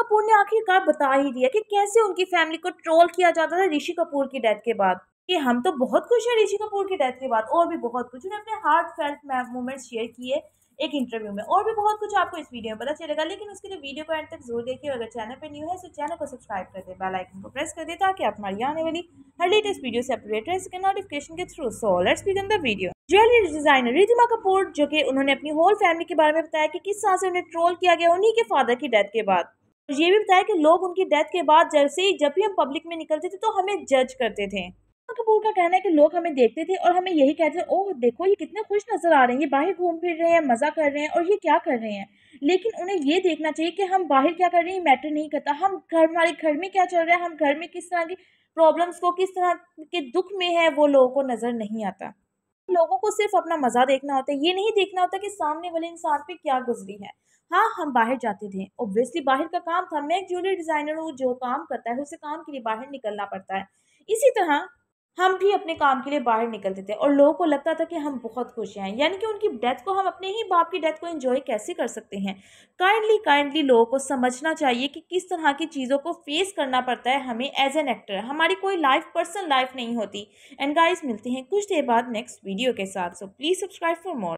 कपूर ने आखिरकार बता ही दिया कि कैसे उनकी फैमिली को ट्रोल किया जाता था ऋषि कपूर की डेथ के बाद कि हम तो बहुत खुश हैं ऋषि कपूर की डेथ के बाद और भी बहुत कुछ उन्हें अपने हार्ट फेल्ट मोमेंट्स शेयर किए एक इंटरव्यू में और भी बहुत कुछ आपको इस वीडियो में पता चलेगा लेकिन उसके लिए वीडियो को एंड तक जरूर देखिए अगर चैनल पर न्यू है तो चैनल को सब्सक्राइब कर दे बेल आइकन को प्रेस कर दे ताकि आप हमारी आने वाली हर लेटेस्ट वीडियो से अपडेट रहे सके नोटिफिकेशन के through so let's begin the video jewellery designer Ridhima Kapoor जो कि उन्होंने अपनी होल फैमिली के बारे में बताया कि किस तरह से उन्हें ट्रोल किया गया उन्हीं के फादर की डेथ के बाद ये भी बताया कि लोग उनकी डेथ के बाद जैसे ही जब भी हम पब्लिक में निकलते थे तो हमें जज करते थे तो कपूर का कहना है कि लोग हमें देखते थे और हमें यही कहते थे ओह देखो ये कितने खुश नजर आ रहे हैं ये बाहर घूम फिर रहे हैं मज़ा कर रहे हैं और ये क्या कर रहे हैं लेकिन उन्हें ये देखना चाहिए कि हम बाहर क्या कर रहे हैं मैटर नहीं करता हम घर हमारे घर में क्या चल रहा है हम घर में किस तरह की प्रॉब्लम्स को किस तरह के दुख में है वो लोगों को नज़र नहीं आता लोगों को सिर्फ अपना मज़ा देखना होता है ये नहीं देखना होता कि सामने वाले इंसान पे क्या गुजरी है हाँ हम बाहर जाते थे ऑब्वियसली बाहर का काम था मैं एक ज्वेलरी डिज़ाइनर हूँ जो काम करता है उसे काम के लिए बाहर निकलना पड़ता है इसी तरह हम भी अपने काम के लिए बाहर निकलते थे और लोगों को लगता था कि हम बहुत खुश हैं यानी कि उनकी डेथ को हम अपने ही बाप की डेथ को एंजॉय कैसे कर सकते हैं काइंडली काइंडली लोगों को समझना चाहिए कि किस तरह की चीज़ों को फेस करना पड़ता है हमें एज एन एक्टर हमारी कोई लाइफ पर्सनल लाइफ नहीं होती एंड गाइज मिलते हैं कुछ देर बाद नेक्स्ट वीडियो के साथ so please subscribe for more